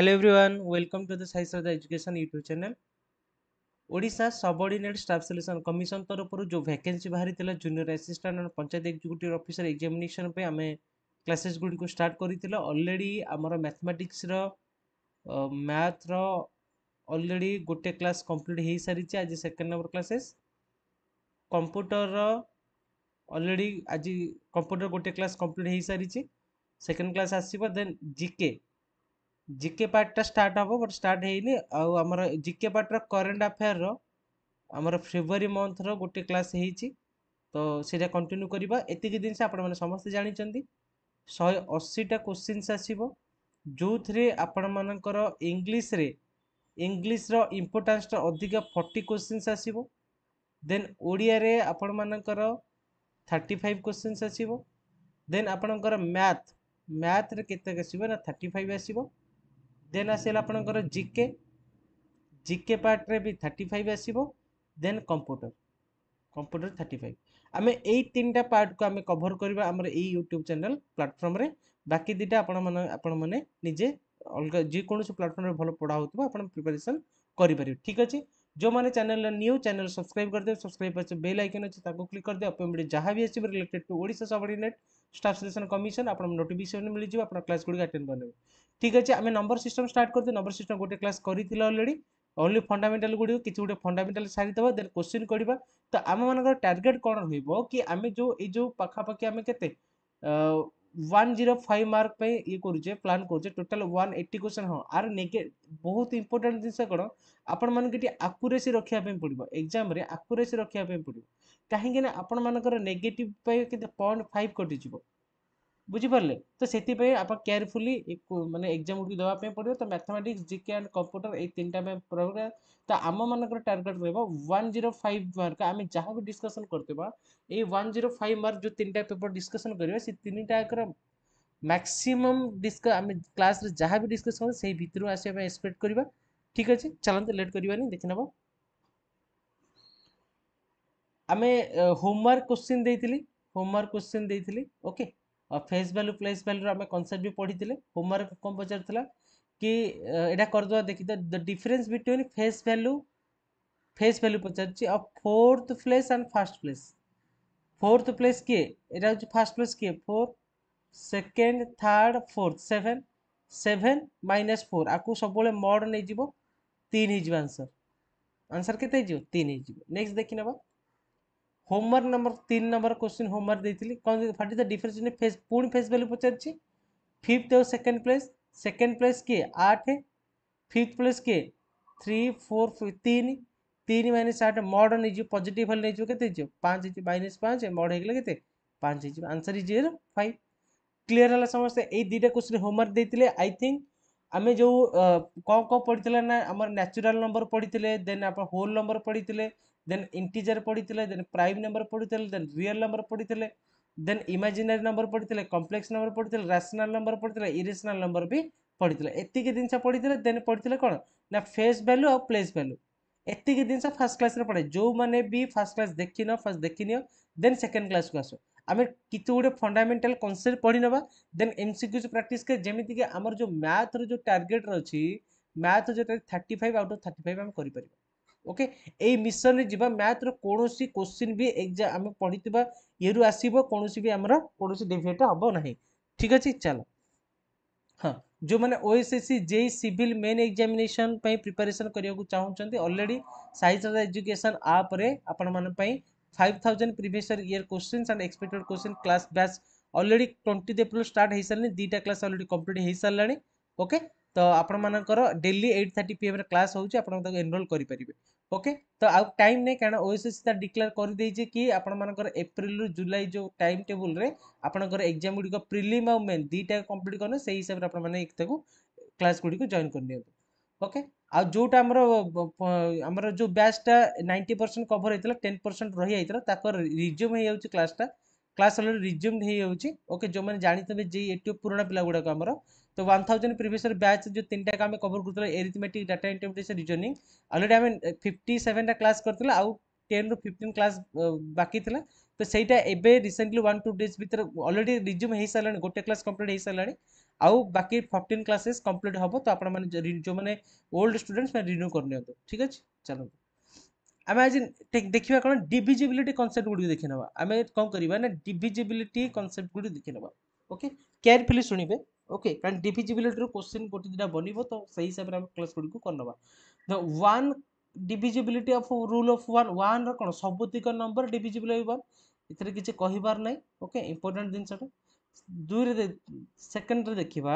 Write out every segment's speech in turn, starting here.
hello everyone welcome to the size of the education YouTube channel Odisha subordinate staff selection commission ତରଫରୁ ଯେଉଁ vacancy ବାହାରିଥିଲା junior assistant and panchayat executive officer examination ପାଇଁ ଆମେ classes ଗୁଡ଼ିକୁ start କରିଥିଲେ already ଆମର ମ୍ୟାଥମେଟିକ୍ସର ମ୍ୟାଥ୍ର ଅଲରେଡ଼ି ଗୋଟେ କ୍ଲାସ୍ କମ୍ପ୍ଲିଟ୍ ହୋଇସାରିଛି ଆଜି ସେକେଣ୍ଡ ନମ୍ବର କ୍ଲାସେସ୍ କମ୍ପ୍ୟୁଟରର ଅଲରେଡ଼ି ଆଜି କମ୍ପ୍ୟୁଟର ଗୋଟେ କ୍ଲାସ୍ କମ୍ପ୍ଲିଟ୍ ହୋଇସାରିଛି ସେକେଣ୍ଡ କ୍ଲାସ୍ ଆସିବ ଦେନ୍ ଜିକେ ଜିକେ ପାର୍ଟଟା ଷ୍ଟାର୍ଟ ହବ ବଟ୍ ଷ୍ଟାର୍ଟ ହେଇନି ଆଉ ଆମର ଜିକେ ପାର୍ଟର କରେଣ୍ଟ ଆଫେୟାର୍ର ଆମର ଫେବୃଆରୀ ମନ୍ଥର ଗୋଟେ କ୍ଲାସ୍ ହେଇଛି ତ ସେଇଟା କଣ୍ଟିନ୍ୟୁ କରିବା ଏତିକି ଜିନିଷ ଆପଣମାନେ ସମସ୍ତେ ଜାଣିଛନ୍ତି ଶହେ ଅଶୀଟା କୋଶ୍ଚିନ୍ସ ଆସିବ ଯେଉଁଥିରେ ଆପଣମାନଙ୍କର ଇଂଲିଶରେ ଇଂଲିଶର ଇମ୍ପୋର୍ଟାନ୍ସଟା ଅଧିକ ଫର୍ଟି କୋଶ୍ଚିନ୍ସ ଆସିବ ଦେନ୍ ଓଡ଼ିଆରେ ଆପଣମାନଙ୍କର ଥାର୍ଟି ଫାଇଭ୍ କୋଶ୍ଚିନ୍ସ ଆସିବ ଦେନ୍ ଆପଣଙ୍କର ମ୍ୟାଥ୍ ମ୍ୟାଥ୍ରେ କେତେ ଆସିବ ନା ଥାର୍ଟି ଫାଇଭ୍ ଆସିବ ଦେନ୍ ଆସିଲା ଆପଣଙ୍କର ଜିକେ ଜିକେ ପାର୍ଟରେ ବି ଥାର୍ଟି ଫାଇଭ୍ ଆସିବ then computer computer thirty five ଆମେ ଏଇ ତିନିଟା ପାର୍ଟକୁ ଆମେ କଭର୍ କରିବା ଆମର ଏଇ ୟୁଟ୍ୟୁବ୍ ଚ୍ୟାନେଲ୍ ପ୍ଲାଟଫର୍ମରେ ବାକି ଦୁଇଟା ଆପଣମାନେ ଆପଣମାନେ ନିଜେ ଅଲଗା ଯେକୌଣସି ପ୍ଲାଟଫର୍ମରେ ଭଲ ପଢ଼ା ହେଉଥିବ ଆପଣ ପ୍ରିପାରେସନ୍ କରିପାରିବେ ଠିକ୍ ଅଛି जो हमारे चैनल न्यू चैनल सब्सक्राइब कर दे सब्सक्राइब पास बेल आइकन अच्छे ताको क्लिक कर दे जहाँ भी आसो रिलेटेड टू ओडा सबर्डिनेट स्टाफ सिलेक्शन कमिशन आप नोटिफिकेसन मिल जाए आप क्लास गुड़ी अटेंड करेंगे ठीक अच्छे आम नंबर सिस्टम स्टार्ट करते नंबर सिस्टम गोटे क्लास कर अलरेडी ओनली फंडामेटाल गुड़ी किसी गोटे फंडामेटाल सारीदे देन क्वेश्चन करवा तो आम मान टार्गेट कौन रोक कि आम जो ये पाखापाखी आम के ওয়ান জিরো ফাইভ মাର୍କ ପାଇଁ ଇଏ କରୁଛେ ପ୍ଲାନ୍ କରୁଛେ ଟୋଟାଲ୍ ୱାନ୍ ଏଇଟି କ୍ୱେଶ୍ଚନ୍ ହଁ ଆର ନେଗେ ବହୁତ ଇମ୍ପୋର୍ଟାଣ୍ଟ ଜିନିଷ କ'ଣ ଆପଣମାନଙ୍କୁ ଏଠି ଆକୁରେସି ରଖିବା ପାଇଁ ପଡ଼ିବ ଏକ୍ଜାମ୍ରେ ଆକୁରେସି ରଖିବା ପାଇଁ ପଡ଼ିବ କାହିଁକିନା ଆପଣମାନଙ୍କର ନେଗେଟିଭ୍ ପାଇଁ କେତେ ପଏଣ୍ଟ ଫାଇଭ୍ କଟିଯିବ ବୁଝିପାରିଲେ ତ ସେଥିପାଇଁ ଆପଣ କେୟାରଫୁଲି ମାନେ ଏକ୍ଜାମ୍ ଗୁଡ଼ିକୁ ଦେବା ପାଇଁ ପଡ଼ିବ ତ ମ୍ୟାଥମେଟିକ୍ସ ଜିକେ ଆଣ୍ଡ କମ୍ପ୍ୟୁଟର ଏଇ ତିନିଟା ପାଇଁ ପ୍ରୋଗ୍ରା ତ ଆମମାନଙ୍କର ଟାର୍ଗେଟ୍ ରହିବ ୱାନ୍ ଜିରୋ ଫାଇଭ୍ ମାର୍କ ଆମେ ଯାହା ବି ଡିସ୍କସନ୍ କରୁଥିବା ଏଇ ୱାନ୍ ଜିରୋ ଫାଇଭ୍ ମାର୍କ ଯେଉଁ ତିନିଟା ପେପର୍ ଡିସ୍କସନ୍ କରିବା ସେ ତିନିଟାକର ମ୍ୟାକ୍ସିମମ୍ ଡିସ୍କ ଆମେ କ୍ଲାସ୍ରେ ଯାହା ବି ଡିସ୍କସ୍ କରିବା ସେଇ ଭିତରୁ ଆସିବା ପାଇଁ ଏକ୍ସପେକ୍ଟ କରିବା ଠିକ୍ ଅଛି ଚାଲନ୍ତୁ ଲେଟ୍ କରିବାନି ଦେଖିନେବା ଆମେ ହୋମୱାର୍କ କୋଶ୍ଚିନ୍ ଦେଇଥିଲି ହୋମୱାର୍କ କୋଶ୍ଚିନ୍ ଦେଇଥିଲି ଓକେ ফেস ভ্যালু প্লেস ভ্যালুর আমি কনসেপ্ট বি পড়িলে হোমওয়ার্ক কম পচারিলা କି ଏଇଟା କରିଦେବା ଦେଖି the difference between face value face value ପଚାରୁଛି ଆଉ fourth place and first place fourth place କିଏ ଏଇଟା ହେଉଛି ଫାର୍ଷ୍ଟ ପ୍ଲେସ୍ କିଏ four second third fourth seven seven minus four ଆକୁ ସବୁବେଳେ ମଡ଼ ନେଇଯିବ ତିନି ହେଇଯିବ ଆନ୍ସର୍ ଆନ୍ସର୍ କେତେ ହେଇଯିବ ତିନି ହେଇଯିବ ନେକ୍ସଟ ଦେଖିନେବା হোমওয়ার্ক নম্বর তিন নম্বর কোশ্চিন হোমওয়ার্ক দিয়েছিলি কোন what is the difference in face পুଣି ফেস ভ্যালু পচারছি ফিফথ ও সেকেন্ড প্লেস সেকেন্ড প্লেস কিয়ে আঠ ফিফথ প্লেস কিয়ে থ্রি ফোর তিন তিন মাইনাস আঠ মডর্ন হয়ে পজিটিভ ভ্যালু হয়ে কেতে হয়ে পাঁচ হয়ে মাইনাস পাঁচ মড হয়ে গেলে কেতে পাঁচ হয়ে answer is year five clear হল সমস্তে এই দুইটা কোশ্চিন হোমওয়ার্ক দিয়েছিলে আই থিঙ্ক ଆମେ ଯେଉଁ କ'ଣ କ'ଣ ପଢ଼ିଥିଲେ ନା ଆମର ନ୍ୟାଚୁରାଲ୍ ନମ୍ବର ପଢ଼ିଥିଲେ ଦେନ୍ ଆପଣ ହୋଲ୍ ନମ୍ବର ପଢ଼ିଥିଲେ ଦେନ୍ ଇଣ୍ଟିଜର୍ ପଢ଼ିଥିଲେ ଦେନ୍ ପ୍ରାଇମ୍ ନମ୍ବର ପଢ଼ିଥିଲେ ଦେନ୍ ରିଅଲ୍ ନମ୍ବର ପଢ଼ିଥିଲେ ଦେନ୍ ଇମାଜିନାରୀ ନମ୍ବର ପଢ଼ିଥିଲେ କମ୍ପ୍ଲେକ୍ସ ନମ୍ବର ପଢ଼ିଥିଲେ ରାସନାଲ୍ ନମ୍ବର ପଢ଼ିଥିଲେ ଇରେସନାଲ୍ ନମ୍ବର ବି ପଢ଼ିଥିଲେ ଏତିକି ଜିନିଷ ପଢ଼ିଥିଲେ ଦେନ୍ ପଢ଼ିଥିଲେ କ'ଣ ନା ଫେସ୍ ଭ୍ୟାଲୁ ଆଉ ପ୍ଲେସ୍ ଭାଲ୍ୟୁ ଏତିକି ଜିନିଷ ଫାର୍ଷ୍ଟ କ୍ଲାସ୍ରେ ପଢ଼େ ଯେଉଁମାନେ ବି ଫାର୍ଷ୍ଟ କ୍ଲାସ୍ ଦେଖିନିଅ ଫାର୍ଷ୍ଟ ଦେଖିନିଅ ଦେନ୍ ସେକେଣ୍ଡ କ୍ଲାସ୍କୁ ଆସ ଆମେ କିଛି ଗୋଟେ ଫଣ୍ଡାମେଣ୍ଟାଲ୍ କନସେପ୍ଟ ପଢ଼ିନେବା ଦେନ୍ ଏମ୍ସିକ୍ୟୁଜ୍ ପ୍ରାକ୍ଟିସ୍ କରେ ଯେମିତିକି ଆମର ଯେଉଁ ମ୍ୟାଥ୍ର ଯେଉଁ ଟାର୍ଗେଟ୍ ଅଛି ମ୍ୟାଥ୍ ଯେଉଁଟା thirty five out of thirty five ଆମେ କରିପାରିବା ଓକେ ଏଇ ମିଶନରେ ଯିବା ମ୍ୟାଥର କୌଣସି କୋଶ୍ଚିନ୍ ବି ଏକ୍ଜାମ୍ ଆମେ ପଢ଼ିଥିବା ଇଏରୁ ଆସିବ କୌଣସି ବି ଆମର କୌଣସି ଡେଭିଏଟ୍ ହେବ ନାହିଁ ଠିକ୍ ଅଛି ଚାଲ ହଁ ଯେଉଁମାନେ O S S C J E civil main examination ପାଇଁ ପ୍ରିପାରେସନ୍ କରିବାକୁ ଚାହୁଁଛନ୍ତି ଅଲରେଡ଼ି ସାଇନ୍ସ ଏଜୁକେସନ୍ ଆପ୍ରେ ଆପଣମାନଙ୍କ ପାଇଁ five thousand previous year questions and expected question class batch already twenty April start ହୋଇସାରିଲାଣି ଦୁଇଟା କ୍ଲାସ୍ ଅଲରେଡ଼ି କମ୍ପ୍ଲିଟ୍ ହୋଇସାରିଲାଣି ओके ତ ଆପଣମାନଙ୍କର ଡେଲି ଏଇଟ୍ ଥାର୍ଟି ପିଏମ୍ରେ କ୍ଲାସ୍ ହେଉଛି ଆପଣ ତାକୁ ଏନରୋଲ୍ କରିପାରିବେ ଓକେ ତ ଆଉ ଟାଇମ୍ ନାହିଁ କାରଣ ଓଏସ୍ଏସ୍ସି ତାର ଡିକ୍ଲେୟାର କରିଦେଇଛି କି ଆପଣମାନଙ୍କର ଏପ୍ରିଲରୁ ଜୁଲାଇ ଯେଉଁ ଟାଇମ୍ ଟେବୁଲ୍ରେ ଆପଣଙ୍କର ଏକ୍ଜାମ୍ ଗୁଡ଼ିକ ପ୍ରିଲିମ୍ ଆଉ ମେନ୍ ଦୁଇଟା କମ୍ପ୍ଲିଟ୍ କରନ୍ତୁ ସେଇ ହିସାବରେ ଆପଣମାନେ ତାକୁ କ୍ଲାସ୍ ଗୁଡ଼ିକୁ ଜଏନ୍ କରିନିଅନ୍ତୁ ଓକେ ଆଉ ଯେଉଁଟା ଆମର ଆମର ଯେଉଁ ବ୍ୟାଚ୍ଟା ନାଇଣ୍ଟି ପରସେଣ୍ଟ କଭର୍ ହେଇଥିଲା ଟେନ୍ ପରସେଣ୍ଟ ରହିଯାଇଥିଲା ତାଙ୍କର ରିଜ୍ୟୁମ୍ ହେଇଯାଉଛି କ୍ଲାସ୍ଟା क्लास अलरेडी रिज्यूम होके जो मैंने जानते हैं जे एट पुराणा पिला तो वन थाउजेंड प्रिवियस बैच जो तीन टाक आम कभर करूँ arithmetic data interpretation reasoning already आम फिफ्टी सेवेनटा क्लास कर टेन रु फिफ्टन क्लास बाकी था तो सहीटा एवं रिसेंटली वन टू डेज भितर अलरेडी रिज्यूम हो सारे गोटे क्लास कम्प्लीट हो सारा आउ बाकी फोर्टीन क्लासेस कम्प्लीट हम तो आप जो मैंने ओल्ड स्टूडेंट्स मैं रिन्यू कर ठीक अच्छे चलो ଆମେ ଆଜି ଦେଖିବା କ'ଣ ଡିଭିଜିବିଲିଟି କନସେପ୍ଟ ଗୁଡ଼ିକୁ ଦେଖିନେବା ଆମେ କ'ଣ କରିବା ନା ଡିଭିଜିବିଲିଟି କନସେପ୍ଟ ଗୁଡ଼ିକୁ ଦେଖିନେବା ଓକେ କେୟାରଫୁଲି ଶୁଣିବେ ଓକେ କାରଣ ଡିଭିଜିବିଲିଟିରୁ କୋଶ୍ଚିନ୍ ଗୋଟେ ଦୁଇଟା ବନିବ ତ ସେଇ ହିସାବରେ ଆମେ କ୍ଲାସ୍ ଗୁଡ଼ିକୁ କରିନେବା the one divisibility of rule of one ୱାନ୍ର କ'ଣ ସବୁତିକ ନମ୍ବର ଡିଭିଜିବିଲ୍ ୱାନ୍ ଏଥିରେ କିଛି କହିବାର ନାହିଁ ଓକେ ଇମ୍ପୋର୍ଟାଣ୍ଟ ଜିନିଷଟା ଦୁଇରେ ସେକେଣ୍ଡରେ ଦେଖିବା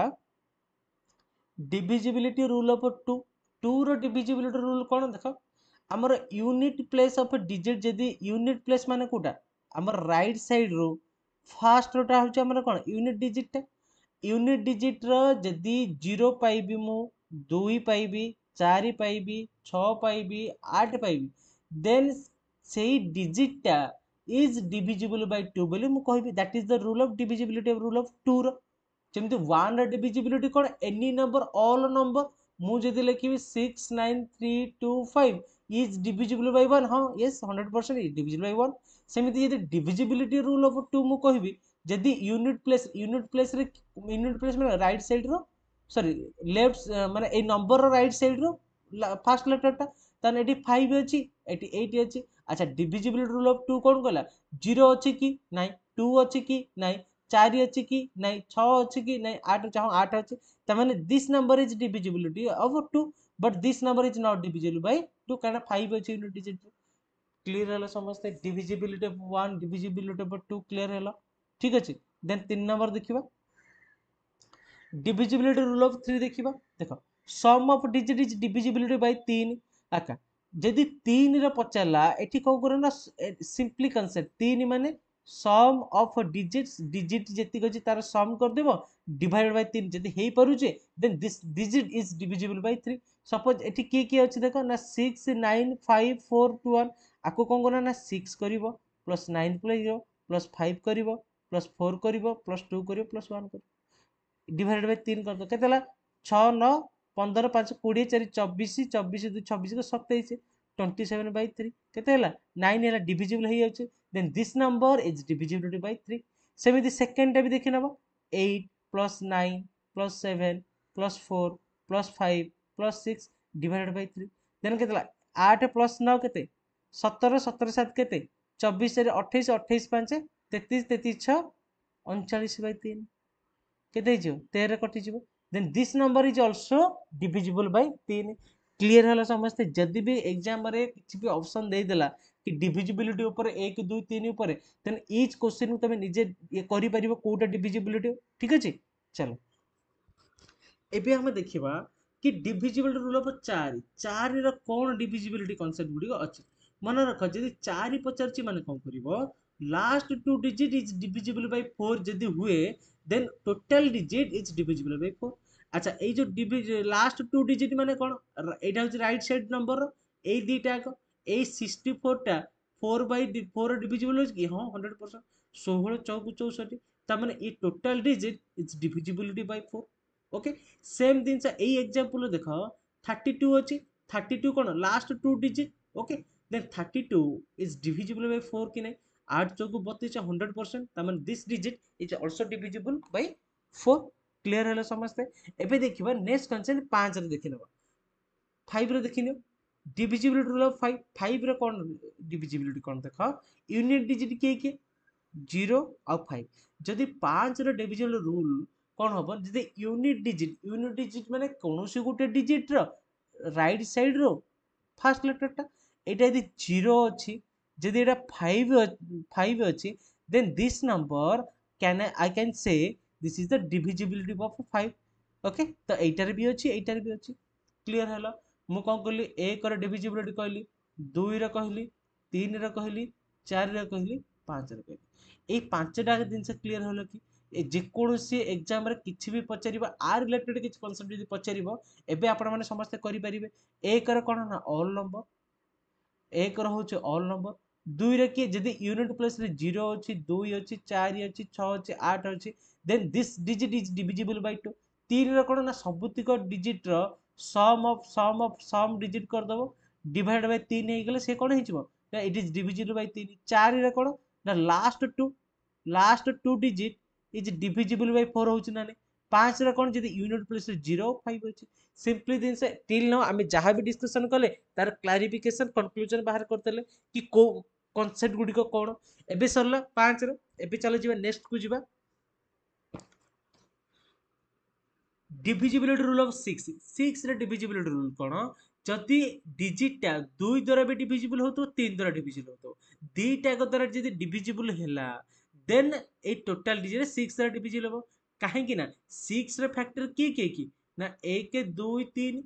ଡିଭିଜିବିଲିଟି ରୁଲ୍ ଅଫ୍ ଟୁ ଟୁର ଡିଭିଜିବିଲିଟି ରୁଲ୍ କ'ଣ ଦେଖ आमर यूनिट प्लेस अफ डिजिट जदि यूनिट प्लेस मान कौटा आम रईट सैड रु फास्ट रोटा हूँ आम कौन यूनिट डिजिटा यूनिट डिजिट्र जी जीरो पाइबी मु दुई पाइबी चार पाइबी छबी आठ पाइबी देन से डिजिटा इज डिजिबल बै टू बोली मुझे कहबी that is the rule of divisibility rule of two रमी वन रिजिबिलिटी कौन एनी नंबर अल नंबर मुझे लिखी six nine three two five is is by one हाँ ये hundred percent is divisible by one सेमती यदि डिविजिबिलिटी रूल ऑफ टू मु कहि जदि unit place unit place unit place मैं रईट साइड रो लेफ्ट मैं ये नंबर रईट राइट साइड रो फर्स्ट लेटर टा तान एटी 5 अच्छी एटी 8 अच्छा डिविजिबिलिटी रूल ऑफ 2 कोन कला 0 अछि कि नाही 2 अछि कि नाही 4 अछि कि नाही 6 अछि कि नाही 8 चाहो 8 अछि त माने this number is divisibility of 2 but this number is not divisible by two कारण फाइव अच्छे यूनिट डिजिट क्लीयर है समस्ते divisibility of one divisibility of two clear है ठीक अच्छे देन तीन नंबर देखा डिविजिबिलिटी रूल ऑफ थ्री देखा देख sum of digit is divisibility by तीन আচ্ছা যদি তিনর পচারা এটি কম করে না সিম্পলি কনসেপ্ট তিন মানে ସମ୍ ଅଫ୍ ଡିଜିଟ୍ସ ଡିଜିଟ୍ ଯେତିକି ଅଛି ତାର ସମ୍ କରିଦେବ ଡିଭାଇଡେଡ୍ ବାଇ ତିନି ଯଦି ହେଇପାରୁଛେ then this digit is divisible by three suppose ଏଠି କିଏ କିଏ ଅଛି ଦେଖ ନା six nine five four two one ଆକୁ କ'ଣ କରିବ ନା ସିକ୍ସ କରିବ ପ୍ଲସ୍ ନାଇନ୍ କରିବ ପ୍ଲସ୍ ଫାଇଭ୍ କରିବ ପ୍ଲସ୍ ଫୋର୍ କରିବ ପ୍ଲସ୍ ଟୁ କରିବ ପ୍ଲସ୍ ୱାନ୍ କରିବ ଡିଭାଇଡେଡ୍ ବାଇ ତିନି କରିଦେବ କେତେ ହେଲା ଛଅ ନଅ ପନ୍ଦର ପାଞ୍ଚ କୋଡ଼ିଏ ଚାରି ଚବିଶ ଚବିଶ ଦୁଇ ଛବିଶକୁ ସତେଇଶ ଟ୍ୱେଣ୍ଟି ସେଭେନ୍ ବାଇ ଥ୍ରୀ କେତେ ହେଲା ନାଇନ୍ ହେଲା ଡିଭିଜିବୁଲ୍ ହେଇଯାଉଛି then this number is divisibility by three ସେମିତି ସେକେଣ୍ଡଟା ବି ଦେଖିନେବ eight plus nine plus seven plus four plus five plus six divided by three then କେତେ ହେଲା ଆଠ ପ୍ଲସ୍ ନଅ କେତେ ସତର ସତର ସାତ କେତେ ଚବିଶ ଚାରି ଅଠେଇଶ ଅଠେଇଶ ପାଞ୍ଚ ତେତିଶ ତେତିଶ ଛଅ ଅଣଚାଳିଶ ବାଇ ତିନି କେତେ ହେଇଯିବ ତେର କଟିଯିବ then this number is also divisible by ତିନି क्लीयर है समस्ते जदि भी एग्जाम किसी भी ऑप्शन देदेला कि डिजिबिलिटी एक दुई तीन उपर देन ईच तुम निजे ये कर कौटा डिजिबिलिटी ठीक अच्छे चलो एवं आम देखा कि डिजिबिलिटी रूल अफ चार चार कौन डिजिबिलिटी कनसेप्ट गुड़िक अच्छे मन रख जब चार पचार मैंने कौन कर last two digit is divisible by four जदि हुए then total digit is divisible by four আচ্ছা এই যে লাস্ট টু ডিজিট মানে কোণ এইটা হচ্ছে রাইট সাইড নম্বর এই দুইটা এক এই সিক্সটি ফোরটা ফোর বাই ফোর ডিভিজিবল হচ্ছে কি হ্যাঁ হন্ড্রেড পরসেন্ট ষোহল চৌকু চৌষট্টি তার মানে এই total digit is divisibility by four okay same জিনিস এই এক্সাম্পল দেখ থার্টি টু অছি থার্টি টু কোণ last two digit okay then thirty two is divisible by four কি নাই आठ चौक बत्तीस hundred percent this digit is also divisible by four clear হলে সমস্তে এবে দেখবা নেক্সট কনসেপ্ট পাঁচরে দেখিনেবা ফাইভরে দেখিনিও ডিভিজিবিলিটি রুল অফ ফাইভ ফাইভরে কোণ ডিভিজিবিলিটি কোণ দেখ ইউনিট ডিজিট কিয়ে কিয়ে জিরো আউ ফাইভ যদি পাঁচর ডিভিজিবিল রুল কোণ হব যদি ইউনিট ডিজিট ইউনিট ডিজিট মানে কোণী গোটে ডিজিট্র রাইট সাইড্র ফার্স্ট লেটরটা এটা যদি জিরো অছি যদি এটা ফাইভ ফাইভ অছি then this number can I can say this is the divisibility of 5 okay तो एटार भी अच्छी एटार भी अच्छी क्लीयर है मुझे कौन कहली एक डिविजिबिलिटी कहली दुईर कहली तीन कहली चार कहली ପାଞ୍ଚରେ କହିଲି ଏଇ ପାଞ୍ଚଟା ଜିନିଷ କ୍ଲିଅର ହେଲା କି ଯେକୌଣସି ଏକ୍ଜାମରେ କିଛି ବି ପଚାରିବ ଆ ରିଲେଟେଡ୍ କିଛି କନସେପ୍ଟ ଯଦି ପଚାରିବ ଏବେ ଆପଣମାନେ ସମସ୍ତେ କରିପାରିବେ ଏକର କ'ଣ ନା ଅଲ୍ ନମ୍ବର ଏକର ହେଉଛି ଅଲ୍ ନମ୍ବର ଦୁଇରେ କିଏ ଯଦି ୟୁନିଟ୍ ପ୍ଲେସ୍ରେ ଜିରୋ ଅଛି ଦୁଇ ଅଛି ଚାରି ଅଛି ଛଅ ଅଛି ଆଠ ଅଛି then this digit is divisible by two ତିନିର କ'ଣ ନା ସବୁତିକ ଡିଜିଟ୍ର sum of sum of sum digit କରିଦେବ ଡିଭାଇଡ୍ ବାଇ ତିନି ହେଇଗଲେ ସେ କ'ଣ ହେଇଯିବ ନା ଇଟ୍ ଇଜ୍ ଡିଭିଜିବୁଲ୍ ବାଇ ତିନି ଚାରିରେ କ'ଣ ନା last two last two digit is divisible by four ହେଉଛି ନା ନାହିଁ ପାଞ୍ଚର କ'ଣ ଯଦି ୟୁନିଟ୍ ପ୍ଲେସ୍ରେ ଜିରୋ ଫାଇଭ୍ ଅଛି ସିମ୍ପଲି ଜିନିଷ ଟିଲ୍ ନାଉ ଆମେ ଯାହା ବି ଡିସ୍କସନ୍ କଲେ ତାର କ୍ଲାରିଫିକେସନ୍ କନକ୍ଲୁଜନ୍ ବାହାର କରିଦେଲେ କି କେଉଁ କନସେପ୍ଟ ଗୁଡ଼ିକ କ'ଣ ଏବେ ସରିଲା ପାଞ୍ଚର ଏବେ ଚାଲ ଯିବା ନେକ୍ସଟକୁ ଯିବା ডিভিজিবিলিটি রুল অফ সিক্স সিক্সরে ডিভিজিবিলিটি রুল কোণ যদি ডিজিটটা দুই দ্বারা বি ডিভিজিবল হতো তিন দ্বারা ডিভিজিবল হতো দুইটাক দ্বারা যদি ডিভিজিবল হেলা দেন এই টোটাল ডিজিটে সিক্স দ্বারা ডিভিজিবল হব କାହିଁକି ନା ସିକ୍ସର ଫ୍ୟାକ୍ଟର କିଏ କିଏ କି ନା ଏକ ଦୁଇ ତିନି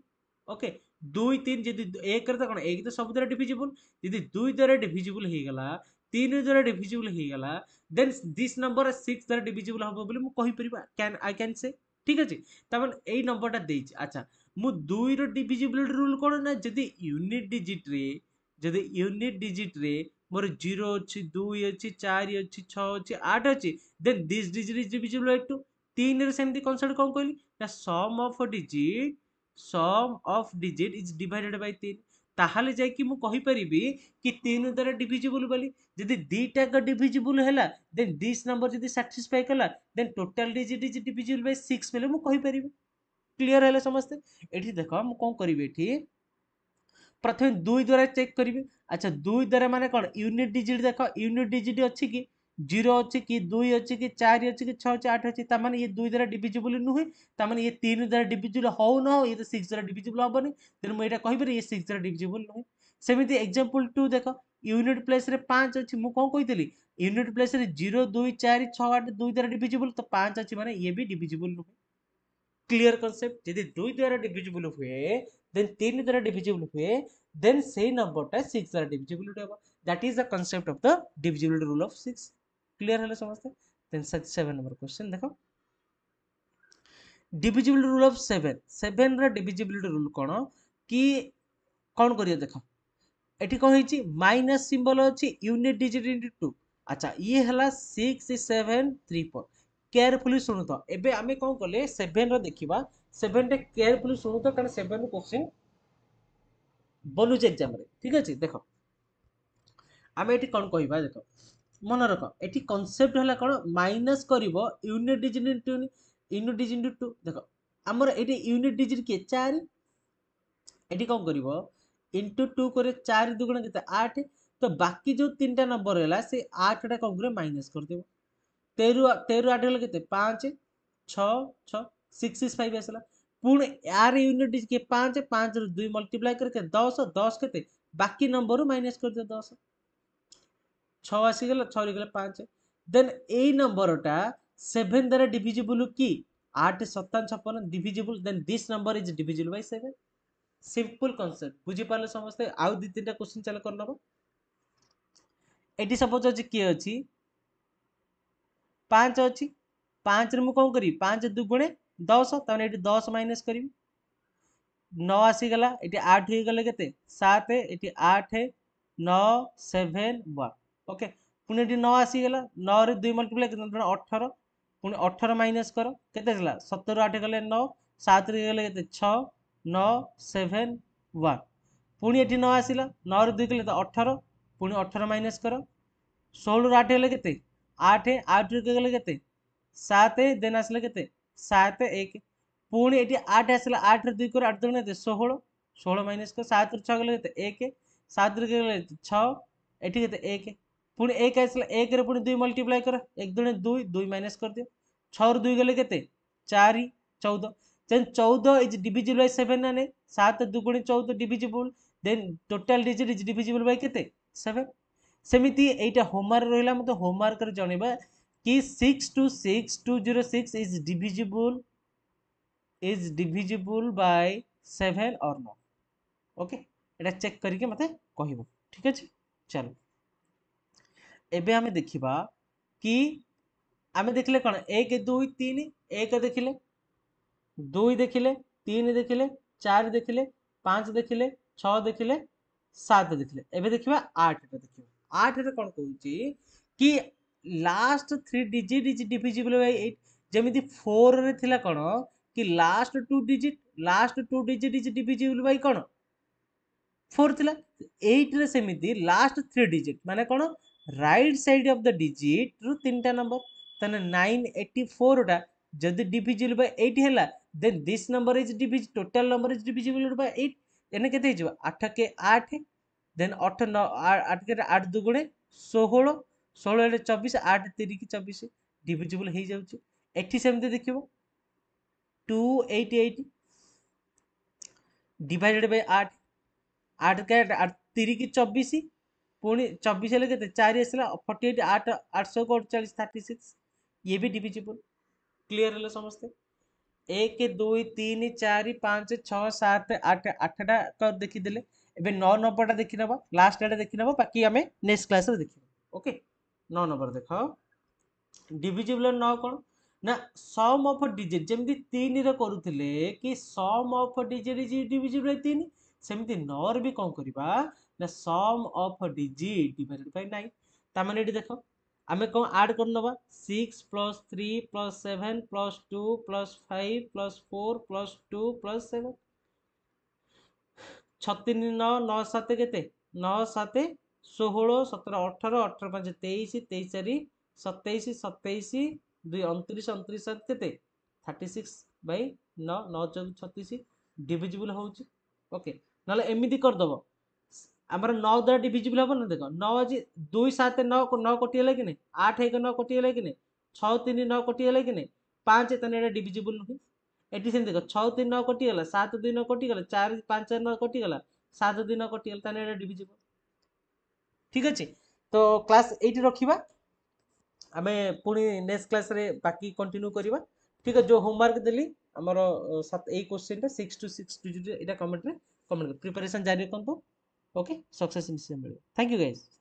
ଓକେ ଦୁଇ ତିନି ଯଦି ଏକରେ ତ କ'ଣ ଏକ ତ ସବୁ ଦ୍ୱାରା ଡିଭିଜିବୁଲ୍ ଯଦି ଦୁଇ ଦ୍ୱାରା ଡିଭିଜିବୁଲ୍ ହେଇଗଲା ତିନି ଦ୍ୱାରା ଡିଭିଜିବୁଲ୍ ହେଇଗଲା ଦେନ୍ ଦିସ୍ ନମ୍ବର ସିକ୍ସ ଦ୍ୱାରା ଡିଭିଜିବୁଲ୍ ହେବ ବୋଲି ମୁଁ କହିପାରିବା କ୍ୟାନ୍ ଆଇ କ୍ୟାନ୍ ସେ ଠିକ୍ ଅଛି ତାମାନେ ଏଇ ନମ୍ବରଟା ଦେଇଛି ଆଚ୍ଛା ମୁଁ ଦୁଇର ଡିଭିଜିବିଲିଟି ରୁଲ୍ କ'ଣ ନା ଯଦି ୟୁନିଟ୍ ଡିଜିଟ୍ରେ ଯଦି ୟୁନିଟ୍ ଡିଜିଟ୍ରେ ମୋର ଜିରୋ ଅଛି ଦୁଇ ଅଛି ଚାରି ଅଛି ଛଅ ଅଛି ଆଠ ଅଛି then this digit divisible by two ତିନିରୁ ସେମିତି କନସେପ୍ଟ କ'ଣ କହିଲି ନା sum of digit sum of digit is divided by ତିନି ତାହେଲେ ଯାଇକି ମୁଁ କହିପାରିବି କି ତିନି ଦ୍ୱାରା ଡିଭିଜିବୁଲ୍ ବୋଲି ଯଦି ଦୁଇଟାକ ଡିଭିଜିବୁଲ୍ ହେଲା ଦେନ୍ ଦିସ୍ ନମ୍ବର ଯଦି ସାଟିସ୍ଫାଏ କଲା then total digit is divisible by six ବେଲେ ମୁଁ କହିପାରିବି କ୍ଲିଅର୍ ହେଲେ ସମସ୍ତେ ଏଠି ଦେଖ ମୁଁ କ'ଣ କରିବି ଏଠି ପ୍ରଥମେ ଦୁଇ ଦ୍ୱାରା ଚେକ୍ କରିବି ଆଚ୍ଛା ଦୁଇ ଦ୍ୱାରା ମାନେ କ'ଣ ୟୁନିଟ୍ ଡିଜିଟ୍ ଦେଖ ୟୁନିଟ୍ ଡିଜିଟ୍ ଅଛି କି जीरो अच्छे कि दुई अच्छे कि चार अच्छे कि छः अच्छे आठ अच्छे ताने ये दुई द्वारा डिविजिबल नुहे ताने ये तीन द्वारा डिविजिबल हो न हो ये तो सिक्स द्वारा डिविजिबल हेनी तेणु मुझे कहीपर ये सिक्स द्वारा डिविजिबल नुहे सेमती एक्जामपल टू देख यूनिट प्लेस पाँच अच्छी मुझे कौन कही यूनिट प्लेस जीरो दुई चार छः आठ दुई द्वारा डिविजिबल तो पाँच अच्छी मैंने ये भी डिविजिबल नुहे क्लीयर कनसेप्ट यदि दुई द्वारा डिविजिबल हुए देन तीन द्वारा डिविजिबल हुए देन से नंबरटा सिक्स द्वारा डिविजिबिलिटी हम that is the concept of the divisibility rule of six clear है समझते देन सेवेन नंबर क्वेश्चन देख divisibility rule of seven seven divisibility rule कौन कि कौन कर देख ये कौन माइनस सिंबल अच्छी यूनिट डिजिट इंटू टू अच्छा ये है six seven three four carefully शुणु एवं आम कौन कले सेवेन रखा सेवेन टे केयरफुली शुणु तो, कारण सेवेन क्वेश्चन बनूचे एक्जाम ठीक अच्छे देख आम ये कौन कह देख ମନେ ରଖ ଏଠି କନସେପ୍ଟ ହେଲା କ'ଣ ମାଇନସ୍ କରିବ unit digit into unit digit into two ଦେଖ ଆମର ଏଠି ୟୁନିଟ୍ ଡିଜିଟ୍ କିଏ ଚାରି ଏଠି କ'ଣ କରିବ ଇଣ୍ଟୁ ଟୁ କରେ ଚାରି ଦୁଗୁଣ କେତେ ଆଠ ତ ବାକି ଯେଉଁ ତିନିଟା ନମ୍ବର ହେଲା ସେ ଆଠଟା କ'ଣ କରିବ ମାଇନସ୍ କରିଦେବ ତେରୁ ତେରୁ ଆଠ ହେଲା କେତେ ପାଞ୍ଚ ଛଅ ଛଅ ସିକ୍ସ ସିକ୍ସ ଫାଇଭ୍ ଆସିଲା ପୁଣି ୟାର ୟୁନିଟ୍ କିଏ ପାଞ୍ଚ ପାଞ୍ଚରୁ ଦୁଇ ମଲ୍ଟିପ୍ଲାଏ କରି କେତେ ଦଶ ଦଶ କେତେ ବାକି ନମ୍ବରରୁ ମାଇନସ୍ କରିଦିଅ ଦଶ ଛଅ ଆସିଗଲା ଛଅରେ ଗଲେ ପାଞ୍ଚ ଦେନ୍ ଏଇ ନମ୍ବରଟା ସେଭେନ୍ ଦ୍ୱାରା ଡିଭିଜିବୁଲ୍ କି ଆଠ ସତାନ ଛପନ divisible then this number is divisible by seven simple concept ବୁଝିପାରିଲେ ସମସ୍ତେ ଆଉ ଦୁଇ ତିନିଟା କୋଶ୍ଚିନ୍ ଚାଲ କରିନେବ ଏଠି ସପୋଜ୍ ଅଛି କିଏ ଅଛି ପାଞ୍ଚ ଅଛି ପାଞ୍ଚରେ ମୁଁ କ'ଣ କରିବି ପାଞ୍ଚ ଦୁଗୁଣେ ଦଶ ତାମାନେ ଏଠି ଦଶ ମାଇନସ୍ କରିବି ନଅ ଆସିଗଲା ଏଠି ଆଠ ହେଇଗଲେ କେତେ ସାତ ଏଠି ଆଠ ନଅ ସେଭେନ୍ ୱାନ୍ ওকে পুনি এটি ন আসিগলা নরে দুই মল্টিপ্লাই কেতে অঠর পুনি অঠর মাইনাস কর কেতে আসলা সতেরো আট গেলে ন সাতরে গেলে কেতে ছ ন সেভেন ওয়ান পুনি এটি ন আসিলা নরে দুই গেলে অঠর পুনি অঠর মাইনাস কর ষোলর আট গেলে কেতে আট আটরে গেলে কেতে সাত দেন আসলে কেতে সাত এক পুনি এটি আট আসলা আটরে দুই করে আট দুগুণে ষোহল ষোহল মাইনাস কর সাতরে ছ গেলে কেতে এক সাতরে গেলে ছ এটি কেতে এক पुणी एक आसला एक रे पुणी दुई मल्टीप्लाय कर एक दुण दुई दुई माइनस कर दि छु दुई गले के चार चौदह देन चौदह इज डिविजिबल बाय सेवेन ना नहीं सात दुगुणी चौदह divisible then total digit is divisible by के सेवेन सेमती एटा होमवर्क रहा मतलब होमवर्क जनवा कि six two six two zero six is divisible is divisible by seven और नो ओके ये चेक करके मतलब कह ठीक है चलो ଏବେ ଆମେ ଦେଖିବା କି ଆମେ ଦେଖିଲେ କ'ଣ ଏକ ଦୁଇ ତିନି ଏକ ଦେଖିଲେ ଦୁଇ ଦେଖିଲେ ତିନି ଦେଖିଲେ ଚାରି ଦେଖିଲେ ପାଞ୍ଚ ଦେଖିଲେ ଛଅ ଦେଖିଲେ ସାତ ଦେଖିଲେ ଏବେ ଦେଖିବା ଆଠଟା ଦେଖିବା ଆଠରେ କ'ଣ କହୁଛି କି last three digit is divisible by eight ଯେମିତି ଫୋର୍ରେ ଥିଲା କ'ଣ କି last two digit last two digit is divisible by କ'ଣ ଫୋର୍ ଥିଲା ଏଇଟ୍ରେ ସେମିତି ଲାଷ୍ଟ ଥ୍ରୀ ଡିଜିଟ୍ ମାନେ କ'ଣ রাইট সাইড অফ দ্য রু তিনটা নম্বর তাহলে নাইন এইটি ফোরটা যদি ডিভিজিবল বাই এইট হল then this number is divisible total number is divisible by eight এনে কেতে হয়ে আঠ কে আট দেন অঠ ন আট কে আট দুগুণে ষোহল ষোহল হলে চব্বিশ আট তিরিকি চব্বিশ ডিভিজিবল হয়ে যাচ্ছে এটি সেমতি দেখব two eight eight divided by আট আট কে আট তিরিকি চব্বিশ पुणी चौबीस के चार आसला फर्टी एट आठ आठ सौ को अड़चाश थर्टी सिक्स ये भी डिविजिबल क्लीयर है समस्ते एक दुई तीन चार पाँच छः सात आठ आठटा कर देखीदे एवं नौ नंबरटा देखी नवा लास्ट आटा देखी नवा बाकी आम नेक्स्ट क्लास देखा ओके नौ नंबर देख डिविजिबल न कौन ना सम अफ डिजिट जमी तीन रुले कि सम अफ डिजिट डिविजिबल तीन सेमती नर भी कौन करवा না sum of digit divided by nine তার মানে এটি দেখো আমি কম আড করে নেবা six plus three plus seven plus two plus five plus four plus two plus seven ছতিন নয় নয় সাতে কেতে নয় সাতে ষোহল সতেরো অঠরো অঠরো পাঁচ তেইশ তেইশ চারি সতেইশ সতেইশ দুই অনতিরিশ অনতিরিশ সাত কেতে থার্টি সিক্স বাই ন ন চৌদ ছতিশ ডিভিজিবল ହେଉଛି ଓକେ ନହେଲେ ଏମିତି କରିଦେବ ଆମର ନଅ ଦ୍ୱାରା ଡିଭିଜିବୁଲ୍ ହେବ ନା ଦେଖ ନଅ ଅଛି ଦୁଇ ସାତ ନଅ ନଅ କୋଟି ହେଲା କି ନାହିଁ ଆଠ ଏକ ନଅ କୋଟି ହେଲା କି ନାହିଁ ଛଅ ତିନି ନଅ କୋଟି ହେଲା କି ନାହିଁ ପାଞ୍ଚ ତାହେଲେ ଏଇଟା ଡିଭିଜିବୁଲ୍ ନୁହେଁ ଏଠି ସେମିତି ଦେଖ ଛଅ ତିନି ନଅ କଟିଗଲା ସାତ ଦୁଇ ନଅ କଟିଗଲା ଚାରି ପାଞ୍ଚ ଚାରି ନଅ କଟିଗଲା ସାତ ଦୁଇ ନଅ କଟିଗଲା ତାହେଲେ ଏଇଟା ଡିଭିଜିବୁଲ୍ ଠିକ୍ ଅଛି ତ କ୍ଲାସ୍ ଏଇଠି ରଖିବା ଆମେ ପୁଣି ନେକ୍ସଟ କ୍ଲାସ୍ରେ ବାକି କଣ୍ଟିନ୍ୟୁ କରିବା ଠିକ୍ ଅଛି ଯେଉଁ ହୋମୱାର୍କ ଦେଲି ଆମର ଏଇ କୋଶ୍ଚିନ୍ଟା ସିକ୍ସ ଟୁ ସିକ୍ସ ଟୁ ଏଇଟା କମେଣ୍ଟରେ କମେଣ୍ଟ ପ୍ରିପାରେସନ୍ ଜାରି ରଖନ୍ତୁ okay success in assembly thank you guys